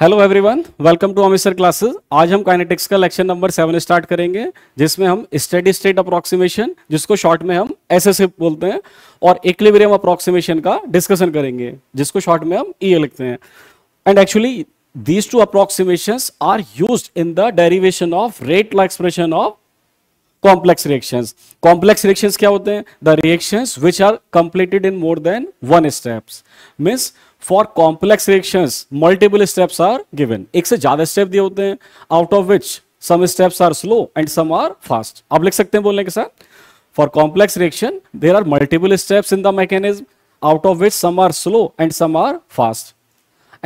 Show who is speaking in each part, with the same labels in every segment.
Speaker 1: Hello everyone welcome to Amister classes आज हम kinetics का लेक्चर नंबर सेवन स्टार्ट करेंगे जिसमें हम स्टडी स्टेट अप्रोक्सीमेशन जिसको शॉर्ट में हम एस बोलते हैं और इक्लिबेरियम अप्रोक्सीमेशन का डिस्कशन करेंगे जिसको शॉर्ट में हम ई e लिखते हैं and actually these two approximation are used in the derivation of rate expression of complex reaction complex reaction क्या होते हैं the reaction which are completed in more than one step means for complex reaction multiple steps are given एक से ज्यादा स्टेप दिए होते हैं out of which some steps are slow and some are fast आप लिख सकते हैं बोलने के साथ for complex reaction there are multiple steps in the mechanism out of which some are slow and some are fast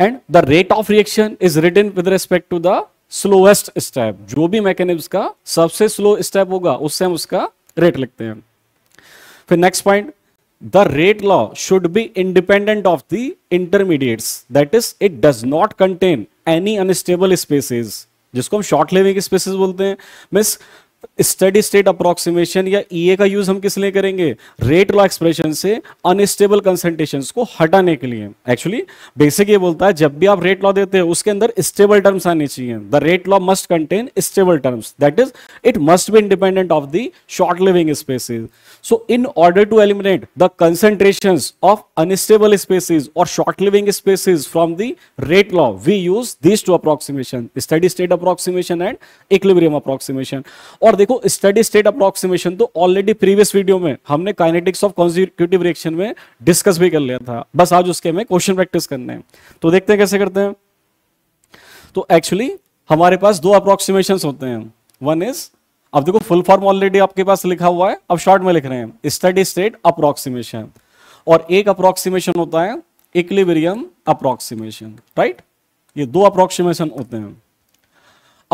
Speaker 1: and the rate of reaction is written with respect to the slowest step जो भी mechanism का सबसे slow step होगा उससे हम उसका rate लिखते हैं फिर next point the rate law should be independent of the intermediates. That is, it does not contain any unstable spaces. जिसको हम शॉर्ट लिविंग स्पेसेस बोलते हैं मिस स्टडी स्टेट अप्रोक्सीमेशन या ई e का यूज हम किस लिए करेंगे रेट लॉ एक्सप्रेशन से अनस्टेबल कंसेंट्रेशन को हटाने के लिए एक्चुअली बेसिक ये बोलता है जब भी आप रेट लॉ देते हैं उसके अंदर स्टेबल टर्म्स आने चाहिए the rate law must contain stable terms that is it must be independent of the short living species so in order to eliminate the concentration of unstable species और short living species from the rate law we use this two approximation steady state approximation and equilibrium approximation और और देखो steady state approximation तो already previous video में हमने kinetics of consecutive reaction में discuss भी कर लिया था बस आज उसके में क्वेश्चन प्रैक्टिस करने हैं तो देखते हैं कैसे करते हैं तो एक्चुअली हमारे पास दो अप्रोक्सीमेशन होते हैं वन इज अब देखो फुल फॉर्म ऑलरेडी आपके पास लिखा हुआ है अब शॉर्ट में लिख रहे हैं स्टडी स्टेट अप्रोक्सीमेशन और एक अप्रोक्सीमेशन होता है इक्लिबेरियम अप्रोक्सीमेशन राइट ये दो अप्रोक्सीमेशन होते हैं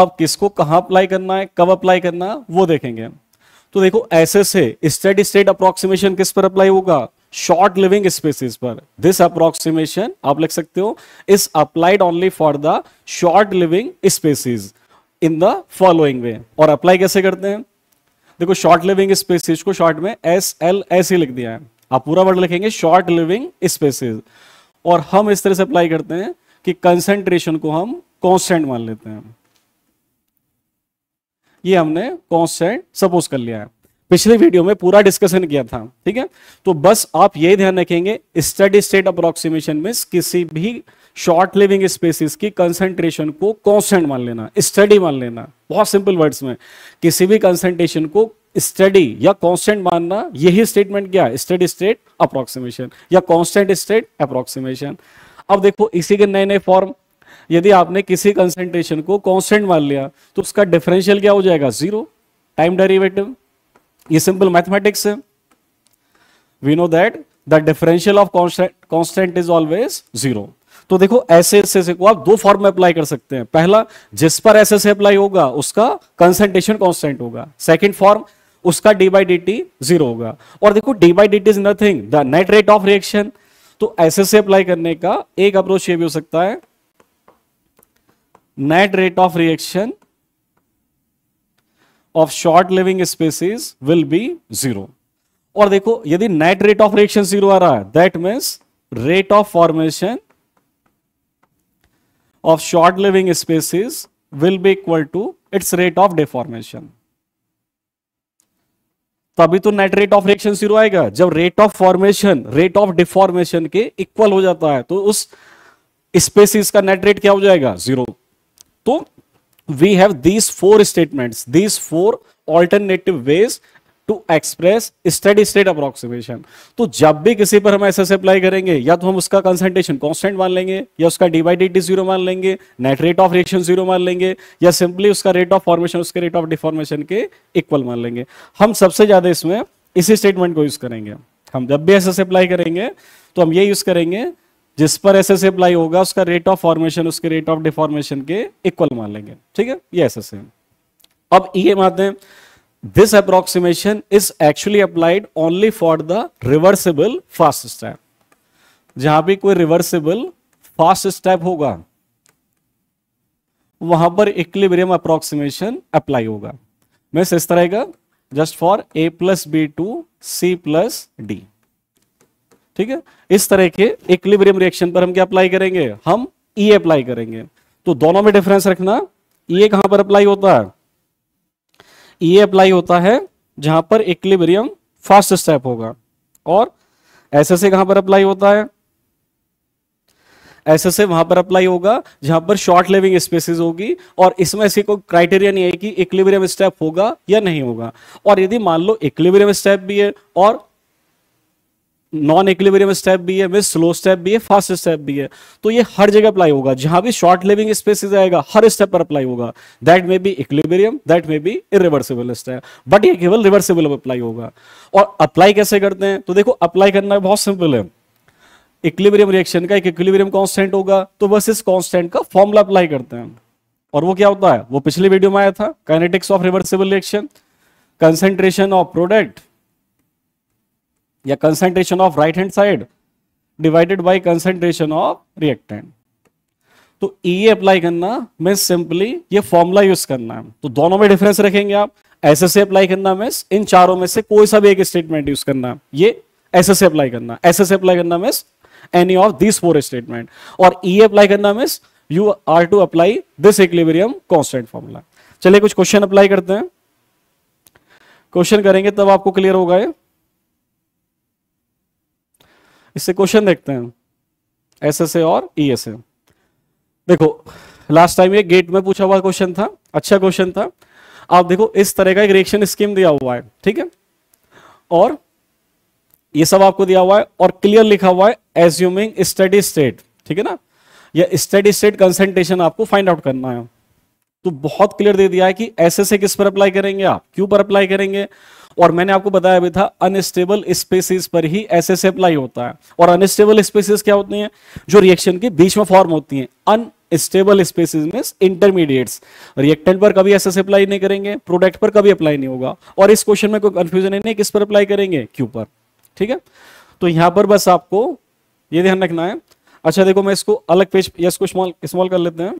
Speaker 1: अब किसको कहाँ अप्लाई करना है कब अप्लाई करना है वो देखेंगे तो देखो ऐसे से स्टेट स्टेट अप्रोक्सीमेशन किस पर अप्लाई होगा शॉर्ट लिविंग स्पेसिस पर दिस अप्रोक्सीमेशन आप लिख सकते हो is applied only for the short living species in the following way और अप्लाई कैसे करते हैं देखो शॉर्ट लिविंग स्पेसिस को शॉर्ट में एस एल एस ही लिख दिया है आप पूरा वर्ड लिखेंगे शॉर्ट लिविंग स्पेसिस और हम इस तरह से अप्लाई करते हैं कि कंसेंट्रेशन को हम कॉन्स्टेंट मान लेते हैं ये हमने कॉन्स्टेंट सपोज कर लिया है पिछले वीडियो में पूरा डिस्कशन किया था ठीक है तो बस आप ये ध्यान रखेंगे स्टडी स्टेट अप्रोक्सीमेशन में किसी भी शॉर्ट लिविंग स्पेसिस की कंसेंट्रेशन को कॉन्स्टेंट मान लेना स्टडी मान लेना बहुत सिंपल वर्ड्स में किसी भी कंसेंट्रेशन को स्टडी या कांस्टेंट मानना यही स्टेटमेंट क्या है स्टडी स्टेट अप्रोक्सीमेशन या कांस्टेंट स्टेट अप्रोक्सीमेशन अब देखो इसी के नए नए फॉर्म यदि आपने किसी कंसेंट्रेशन को कॉन्स्टेंट मान लिया तो उसका डिफरेंशियल क्या हो जाएगा जीरो टाइम डेरिवेटिव ये सिंपल मैथमेटिक्स है we know that the differential of constant is always zero तो देखो ऐसे एस को आप दो फॉर्म में अप्लाई कर सकते हैं पहला जिस पर ऐसे से अप्लाई होगा उसका कंसेंट्रेशन कॉन्स्टेंट होगा सेकेंड फॉर्म उसका D by D T zero होगा और देखो D by D T is nothing the net rate of reaction तो ऐसे से अप्लाई करने का एक अप्रोच ये भी हो सकता है net rate of reaction of short living species will be zero और देखो यदि net rate of reaction zero आ रहा है that means rate of formation of short living species will be equal to its rate of deformation तभी तो net rate of reaction zero आएगा जब rate of formation rate of deformation के equal हो जाता है तो उस स्पेसीज का नेट रेट क्या हो जाएगा जीरो तो we have these four statements these four alternative ways to express study state approximation तो जब भी किसी पर हम ऐसे से अप्लाई करेंगे या तो हम उसका कंसेंट्रेशन कॉन्स्टेंट मान लेंगे या उसका डिवाइडिटी जीरो मान लेंगे net rate of reaction zero मान लेंगे या सिंपली उसका रेट ऑफ फॉर्मेशन उसके रेट ऑफ डिफॉर्मेशन के इक्वल मान लेंगे हम सबसे ज्यादा इसमें इसी स्टेटमेंट को यूज करेंगे हम जब भी ऐसे अप्लाई करेंगे तो हम ये यूज करेंगे जिस पर एस एस अप्लाई होगा उसका रेट ऑफ फॉर्मेशन उसके रेट ऑफ डिफॉर्मेशन के इक्वल मान लेंगे ठीक है ये एस एस अब ये मानते हैं this approximation is actually applied only for the reversible fast step जहां भी कोई रिवर्सिबल फास्ट स्टेप होगा वहां पर इक्लिब्रियम अप्रोक्सीमेशन अप्लाई होगा मैं इस तरह का just for A plus B to C plus D ठीक है इस तरह के इक्लिब्रियम रिएक्शन पर हम क्या अप्लाई करेंगे हम ई e अप्लाई करेंगे तो दोनों में डिफरेंस रखना ई e कहां पर अप्लाई होता है ई e अप्लाई होता है जहां पर इक्लिब्रियम फास्ट स्टेप होगा और एस एस कहां पर अप्लाई होता है एस एस वहां पर अप्लाई होगा जहां पर शॉर्ट लिविंग स्पेसिस होगी और इसमें ऐसी कोई क्राइटेरिया नहीं है कि इक्लिब्रियम स्टेप होगा या नहीं होगा और यदि मान लो इक्लिब्रियम स्टेप भी है और नॉन इक्विलिब्रियम स्टेप भी है विद स्लो स्टेप भी है फास्ट स्टेप भी है तो ये हर जगह अप्लाई होगा जहां भी शॉर्ट लिविंग स्पेसिस आएगा हर स्टेप पर अप्लाई होगा that may be equilibrium that may be irreversible step but ये केवल रिवर्सिबल अप्लाई होगा और अप्लाई कैसे करते हैं तो देखो अप्लाई करना बहुत सिंपल है इक्विलिब्रियम रिएक्शन का एक इक्विलिब्रियम कॉन्स्टेंट होगा तो बस इस कॉन्स्टेंट का फॉर्मूला अप्लाई करते हैं और वो क्या होता है वो पिछले वीडियो में आया था kinetics of reversible reaction concentration of product या concentration of right hand side divided by concentration of reactant तो ई e अप्लाई करना मीन सिंपली ये फॉर्मूला यूज करना है तो दोनों में डिफरेंस रखेंगे आप एस एस अप्लाई करना मीन इन चारों में से कोई सा भी एक स्टेटमेंट यूज करना ये एस एस अप्लाई करना एस एस अप्लाई करना mean any of this four statement और ई e अप्लाई करना mean you are to apply this equilibrium constant formula चलिए कुछ क्वेश्चन अप्लाई करते हैं क्वेश्चन करेंगे तब आपको क्लियर होगा ये इससे क्वेश्चन देखते हैं एस एस ए और ई एस ए देखो लास्ट टाइम ये गेट में पूछा हुआ क्वेश्चन था अच्छा क्वेश्चन था आप देखो इस तरह का एक रिएक्शन स्कीम दिया हुआ है ठीक है और ये सब आपको दिया हुआ है और क्लियर लिखा हुआ है एज्यूमिंग स्टडी स्टेट ठीक है ना या स्टडी स्टेट कंसेंट्रेशन आपको फाइंड आउट करना है तो बहुत क्लियर दे दिया है कि ऐसे से किस पर अप्लाई करेंगे आप क्यू पर अप्लाई करेंगे और मैंने आपको बताया भी था अनस्टेबल स्पेसिस पर ही ऐसे से अप्लाई होता है और अनस्टेबल स्पेसिस क्या होती हैं जो रिएक्शन के बीच में फॉर्म होती हैं unstable species means intermediates reactant पर कभी ऐसे से अप्लाई नहीं करेंगे प्रोडक्ट पर कभी अप्लाई नहीं होगा और इस क्वेश्चन में कोई कंफ्यूजन नहीं है किस पर अप्लाई करेंगे क्यू पर ठीक है तो यहाँ पर बस आपको ये ध्यान रखना है अच्छा देखो मैं इसको अलग पेज या इसको स्मॉल स्मॉल कर लेते हैं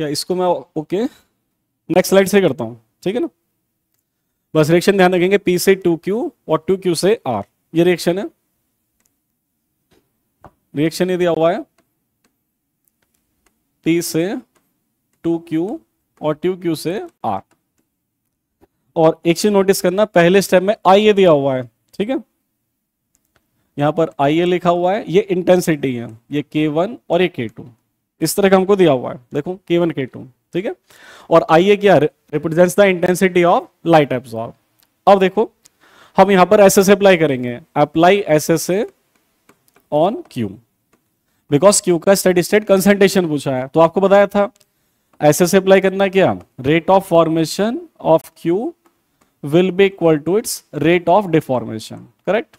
Speaker 1: या इसको मैं ओके नेक्स्ट स्लाइड से करता हूँ ठीक है ना बस रिएक्शन ध्यान रखेंगे पी से टू क्यू और टू क्यू से आर ये रिएक्शन है रिएक्शन ये दिया हुआ है पी से टू क्यू और टू क्यू से आर और एक चीज नोटिस करना पहले स्टेप में आई ए दिया हुआ है ठीक है यहां पर आई ए लिखा हुआ है ये इंटेंसिटी है ये के वन और ये के टू इस तरह का हमको दिया हुआ है देखो के वन के टू ठीक है और आइए क्या represents the intensity of light absorb अब देखो हम यहां पर एस एस अप्लाई करेंगे apply S S on Q because Q का स्टडी स्टेट कंसेंट्रेशन पूछा है तो आपको बताया था एस एस अप्लाई करना क्या rate of formation of Q will be equal to its rate of deformation correct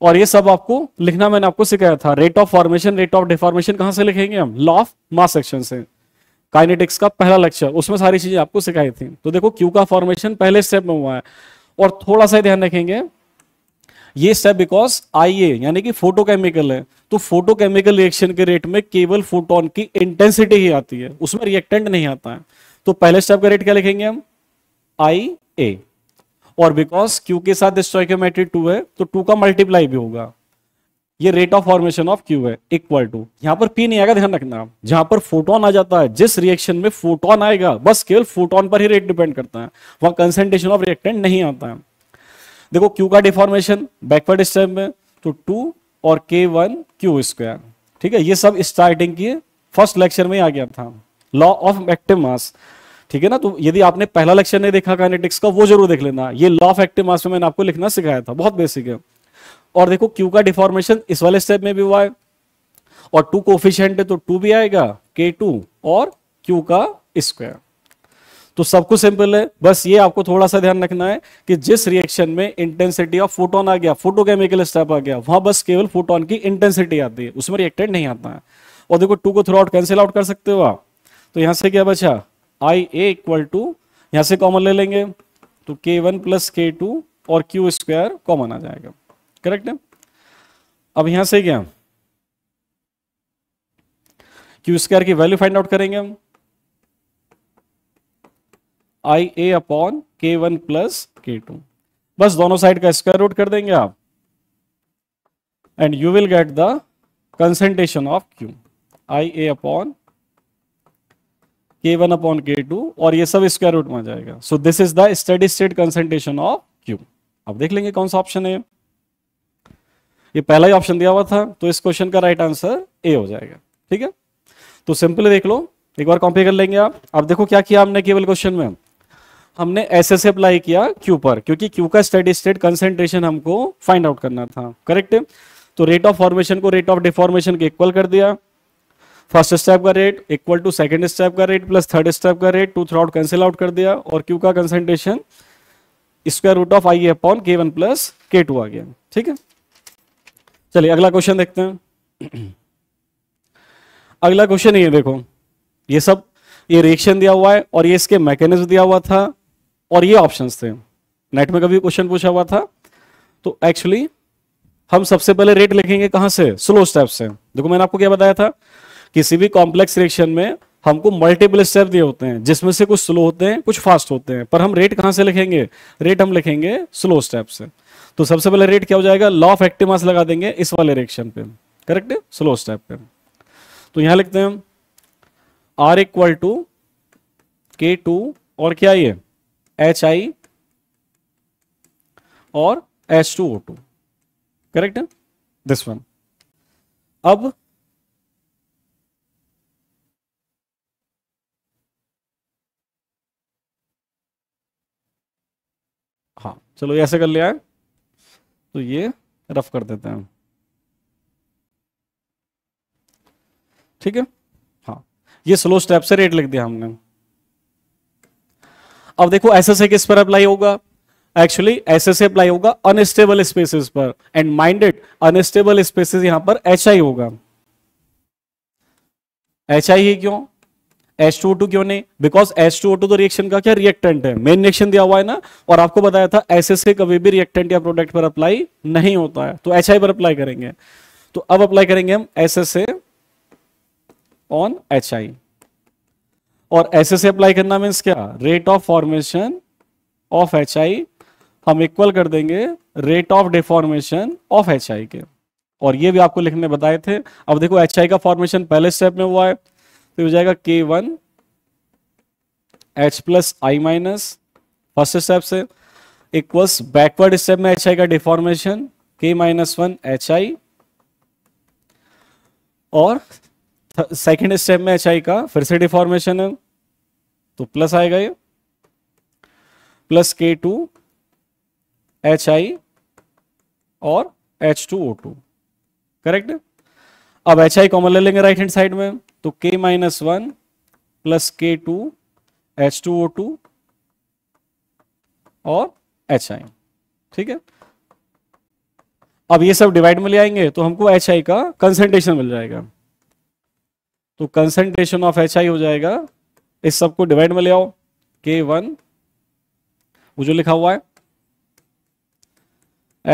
Speaker 1: और ये सब आपको लिखना मैंने आपको सिखाया था rate of formation rate of deformation कहां से लिखेंगे हम लॉ ऑफ मास सेक्शन से काइनेटिक्स का पहला लेक्चर उसमें सारी चीजें आपको सिखाई थी तो देखो क्यू का फॉर्मेशन पहले स्टेप में हुआ है और थोड़ा सा ध्यान रखेंगे ये स्टेप बिकॉज आई यानी कि फोटोकेमिकल है तो फोटोकेमिकल रिएक्शन के रेट में केवल फोटोन की इंटेंसिटी ही आती है उसमें रिएक्टेंट नहीं आता है तो पहले स्टेप का रेट क्या लिखेंगे हम आई ए और बिकॉज क्यू के साथ स्टोइकोमेट्री टू है तो टू का मल्टीप्लाई भी होगा ये rate of formation of Q है इक्वल टू यहां पर पी नहीं आएगा ध्यान रखना जहां पर फोटोन आ जाता है जिस रिएक्शन में फोटोन आएगा बस केवल फोटोन पर ही रेट डिपेंड करता है वहां कंसेंट्रेशन ऑफ रिएक्टेंट नहीं आता है देखो क्यू का डिफॉर्मेशन बैकवर्ड स्टेप में तो टू और के वन क्यू स्क्वायर ठीक है ये सब स्टार्टिंग की फर्स्ट लेक्चर में आ गया था लॉ ऑफ एक्टिव मास ठीक है ना तो यदि आपने पहला लेक्चर नहीं देखा काइनेटिक्स का वो जरूर देख लेना ये लॉ ऑफ एक्टिव मास में मैंने आपको लिखना सिखाया था बहुत बेसिक है और देखो क्यू का डिफॉर्मेशन इस वाले स्टेप में भी हुआ है और टू कोफिशियंट है तो टू भी आएगा के टू और क्यू का स्क्वायर तो सब कुछ सिंपल है बस ये आपको थोड़ा सा ध्यान रखना है कि जिस रिएक्शन में इंटेंसिटी ऑफ फोटोन आ गया फोटोकेमिकल स्टेप आ गया वहां बस केवल फोटोन की इंटेंसिटी आती है उसमें रिएक्टेड नहीं आता है और देखो टू को थ्रू आउट कैंसिल आउट कर सकते हो आप तो यहां से क्या बचा आई ए इक्वल टू यहां से कॉमन ले लेंगे तो K one plus K two और क्यू स्क्वायर कॉमन आ जाएगा करेक्ट है अब यहां से क्या क्यू स्क्वायर की वैल्यू फाइंड आउट करेंगे हम I A upon K one plus K two बस दोनों साइड का स्क्वायर रूट कर देंगे आप and you will get the concentration of Q I A upon K one upon K two और ये सब स्क्वायर रूट में जाएगा so this is the study state concentration of Q अब देख लेंगे कौन सा ऑप्शन है ये पहला ही ऑप्शन दिया हुआ था तो इस क्वेश्चन का राइट आंसर ए हो जाएगा ठीक है तो सिंपल देख लो एक बार कॉपी कर लेंगे आप अब देखो क्या किया हमने केवल क्वेश्चन में हमने ऐसे से अप्लाई किया क्यू पर क्योंकि क्यू का स्टडी स्टेट कंसेंट्रेशन हमको फाइंड आउट करना था करेक्ट तो रेट ऑफ फॉर्मेशन को रेट ऑफ डिफॉर्मेशन के इक्वल कर दिया फर्स्ट स्टेप का rate equal to second step का रेट प्लस थर्ड स्टेप का rate to through out cancel out कर दिया और क्यू का concentration square root of I upon K one plus K two आ गया ठीक है चलिए अगला क्वेश्चन देखते हैं अगला क्वेश्चन ये देखो ये सब ये रिएक्शन दिया हुआ है और ये इसके मैकेनिज्म दिया हुआ था और ये ऑप्शंस थे नेट में कभी क्वेश्चन पूछा हुआ था तो एक्चुअली हम सबसे पहले रेट लिखेंगे कहां से स्लो स्टेप से देखो मैंने आपको क्या बताया था किसी भी कॉम्प्लेक्स रिएक्शन में हमको मल्टीपल स्टेप दिए होते हैं जिसमें से कुछ स्लो होते हैं कुछ फास्ट होते हैं पर हम रेट कहां से लिखेंगे रेट हम लिखेंगे स्लो स्टेप से तो सबसे पहले रेट क्या हो जाएगा लॉ ऑफ एक्टिव मास लगा देंगे इस वाले रिएक्शन पे करेक्ट स्लो स्टेप पे तो यहां लिखते हैं R equal to K two और क्या ये एच आई और H two O two correct this one अब चलो ऐसे कर लिया तो ये रफ कर देते हैं ठीक है हाँ ये स्लो स्टेप से रेट लिख दिया हमने अब देखो एस एस ए किस पर अप्लाई होगा actually S S A apply होगा अनस्टेबल स्पेसिस पर एंड माइंडेड अनस्टेबल स्पेसिस यहां पर एच आई होगा एच आई ही क्यों H2O2 क्यों नहीं बिकॉज H2O2 तो रिएक्शन का क्या रिएक्टेंट है मेन रिएक्शन दिया हुआ है ना और आपको बताया था एस कभी भी रिएक्टेंट या प्रोडक्ट पर अप्लाई नहीं होता है तो एच पर अप्लाई करेंगे तो अब अप्लाई करेंगे हम एसएसए ऑन एच और एसएसए अप्लाई करना मीन्स क्या rate of formation of H हम इक्वल कर देंगे rate of deformation of H के और ये भी आपको लिखने बताए थे अब देखो एच का फॉर्मेशन पहले स्टेप में हुआ है तो हो जाएगा K one H plus I minus first step से इक्वल्स बैकवर्ड स्टेप में एच आई का deformation K minus one H I और सेकेंड स्टेप में एच आई का फिर से डिफॉर्मेशन है तो प्लस आएगा ये plus K two H I और H two O two correct अब एच आई कॉमन ले लेंगे राइट हैंड साइड में तो K minus one plus K two H two O two और एच आई ठीक है अब ये सब डिवाइड में ले आएंगे तो हमको एच आई का कंसेंट्रेशन मिल जाएगा तो कंसेंट्रेशन ऑफ एच आई हो जाएगा इस सब को डिवाइड में ले आओ के वन वो जो लिखा हुआ है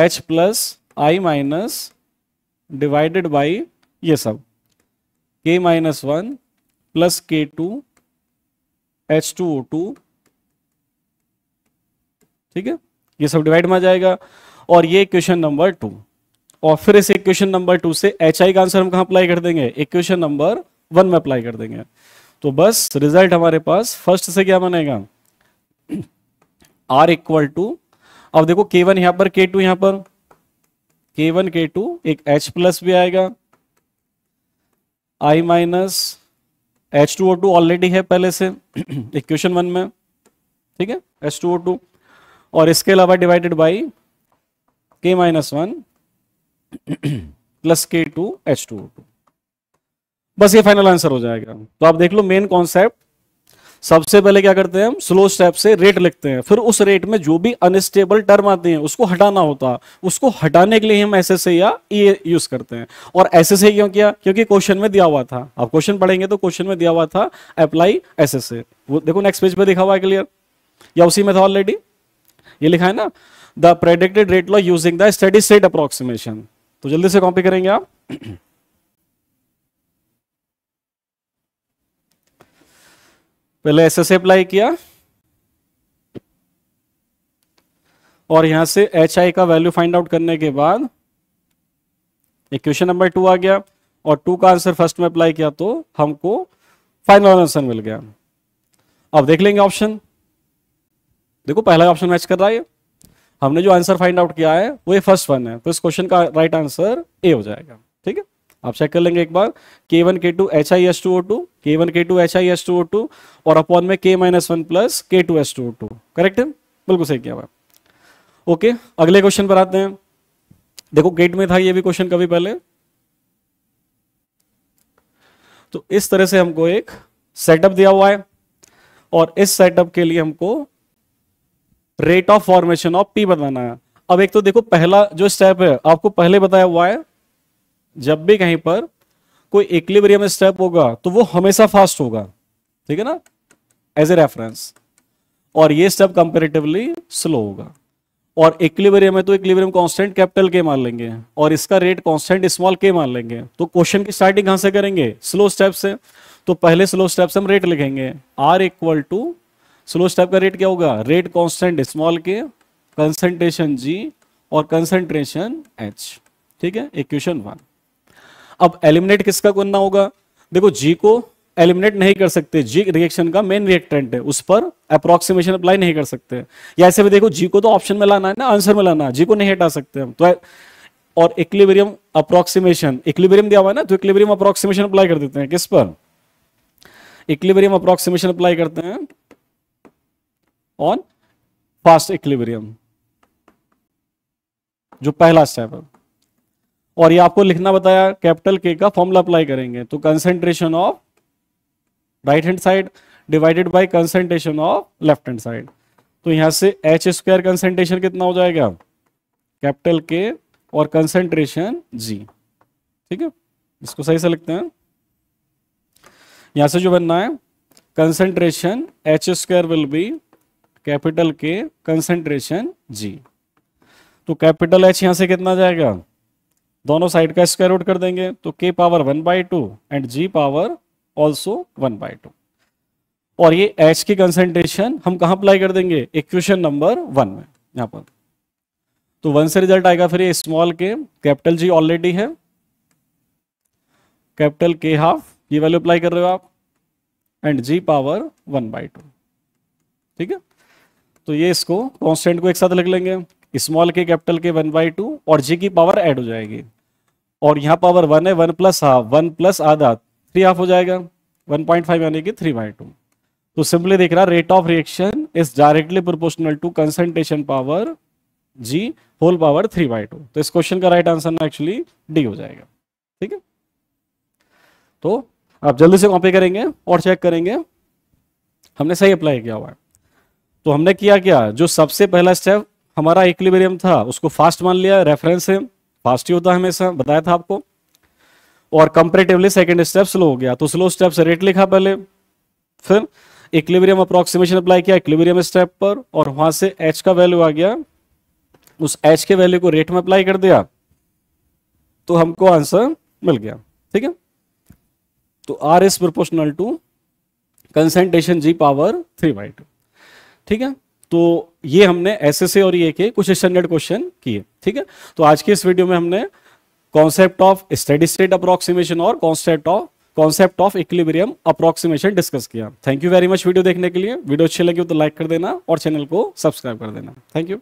Speaker 1: H plus I minus divided by ये सब K minus one plus K two H two O two ठीक है ये सब डिवाइड में आ जाएगा और ये क्वेश्चन नंबर टू और फिर इस इक्वेशन नंबर टू से एच आई का आंसर हम कहा अप्लाई कर देंगे इक्वेशन नंबर वन में अप्लाई कर देंगे तो बस रिजल्ट हमारे पास फर्स्ट से क्या बनेगा आर इक्वल टू अब देखो के वन यहां पर के टू यहां पर के वन के टू एक एच प्लस भी आएगा I minus H two O two already है पहले से इक्वेशन वन में ठीक है एच टू ओ टू और इसके अलावा divided by K minus one plus K two H two O two बस ये फाइनल आंसर हो जाएगा तो आप देख लो मेन कॉन्सेप्ट सबसे पहले क्या करते हैं हम स्लो स्टेप से रेट लिखते हैं फिर उस रेट में जो भी अनस्टेबल टर्म आते हैं उसको हटाना होता उसको हटाने के लिए हम एस एस या ई यूज करते हैं और एस एस क्यों किया क्योंकि क्वेश्चन में दिया हुआ था आप क्वेश्चन पढ़ेंगे तो क्वेश्चन में दिया हुआ था अप्लाई एस एस वो देखो नेक्स्ट पेज पे दिखा हुआ है क्लियर या उसी में था ऑलरेडी ये लिखा है ना the predicted rate law using the study state approximation तो जल्दी से कॉपी करेंगे आप पहले एस एस अप्लाई किया और यहां से एच आई का वैल्यू फाइंड आउट करने के बाद इक्वेशन नंबर टू आ गया और टू का आंसर फर्स्ट में अप्लाई किया तो हमको फाइनल आंसर मिल गया अब देख लेंगे ऑप्शन देखो पहला ऑप्शन मैच कर रहा है हमने जो आंसर फाइंड आउट किया है वो ये फर्स्ट वन है तो इस क्वेश्चन का राइट आंसर ए हो जाएगा ठीक है आप चेक कर लेंगे एक बार K one K two H I S two O two K one K two H I S two O two और अपॉन में K minus one plus K two S two O two correct है बिल्कुल सही किया हुआ okay अगले question पर आते हैं देखो गेट में था ये भी क्वेश्चन कभी पहले तो इस तरह से हमको एक सेटअप दिया हुआ है और इस सेटअप के लिए हमको rate of formation of P बताना है अब एक तो देखो पहला जो स्टेप है आपको पहले बताया हुआ है जब भी कहीं पर कोई इक्लिबरियम स्टेप होगा तो वो हमेशा फास्ट होगा ठीक है ना एज ए रेफरेंस और ये स्टेप कंपेरेटिवली स्लो होगा और इक्लिबरियम है तो इक्लिबरियम कांस्टेंट कैपिटल के मान लेंगे और इसका रेट कांस्टेंट स्मॉल के मान लेंगे तो क्वेश्चन की स्टार्टिंग कहां से करेंगे स्लो स्टेप से तो पहले स्लो स्टेप से हम रेट लिखेंगे R equal to slow step का रेट क्या होगा rate constant small K concentration G और कंसेंट्रेशन एच ठीक है इक्वेशन वन अब एलिमिनेट किसका करना होगा देखो जी को एलिमिनेट नहीं कर सकते जी रिएक्शन का मेन रिएक्टेंट है उस पर अप्रोक्सीमेशन अप्लाई नहीं कर सकते या ऐसे भी देखो जी को तो ऑप्शन में लाना है ना आंसर में लाना है जी को नहीं हटा सकते हम तो और इक्लिबेरियम अप्रोक्सीमेशन इक्लिबेरियम दिया हुआ है ना तो इक्लिबेरियम अप्रोक्सीमेशन अप्लाई कर देते हैं किस पर इक्लिबेरियम अप्रोक्सीमेशन अप्लाई करते हैं ऑन फास्ट इक्लिबेरियम जो पहला स्टेप है और ये आपको लिखना बताया कैपिटल के का फॉर्मूला अप्लाई करेंगे तो concentration of right hand side divided by concentration of left hand side तो यहां से एच स्क्वायर कंसेंट्रेशन कितना हो जाएगा कैपिटल के और कंसेंट्रेशन जी ठीक है इसको सही से लिखते हैं यहां से जो बनना है concentration H square will be capital K concentration G तो कैपिटल एच यहां से कितना जाएगा दोनों साइड का स्क्वायर रूट कर देंगे तो K power one by two and G power also one by two और ये एच की कंसेंट्रेशन हम कहा अप्लाई कर देंगे इक्वेशन नंबर वन में यहां पर तो वन से रिजल्ट आएगा फिर ये small K capital G already है कैपिटल के हाफ ये वैल्यू अप्लाई कर रहे हो आप and G power one by two ठीक है तो ये इसको कॉन्स्टेंट को एक साथ लिख लेंगे स्मॉल के कैपिटल के वन बाई टू और जी की पावर ऐड हो जाएगी और यहाँ पावर वन है one plus half one plus आधा थ्री हाफ हो जाएगा वन पॉइंट फाइव यानी कि थ्री बाई टू तो सिंपली देख रहा rate of reaction is directly proportional to concentration power G whole power three by two तो इस क्वेश्चन का राइट आंसर ना एक्चुअली डी हो जाएगा ठीक है तो आप जल्दी से कॉपी करेंगे और चेक करेंगे हमने सही अप्लाई किया हुआ है तो हमने किया क्या जो सबसे पहला स्टेप हमारा इक्लिबेरियम था उसको फास्ट मान लिया रेफरेंस है पॉजिटिव होता है हमेशा बताया था आपको और कंपेरेटिवली सेकेंड स्टेप स्लो हो गया तो स्लो स्टेप से रेट लिखा पहले फिर इक्लिबरियम अप्रोक्सीमेशन अप्लाई किया इक्लिबरियम स्टेप पर और वहां से एच का वैल्यू आ गया उस एच के वैल्यू को रेट में अप्लाई कर दिया तो हमको आंसर मिल गया ठीक है तो R is proportional to concentration G power three by two ठीक है तो ये हमने एसएसए और ये के कुछ स्टैंडर्ड क्वेश्चन किए ठीक है तो आज के इस वीडियो में हमने concept of study state approximation और concept of concept of equilibrium approximation discuss किया thank you very much video देखने के लिए वीडियो अच्छी लगी तो लाइक कर देना और चैनल को सब्सक्राइब कर देना थैंक यू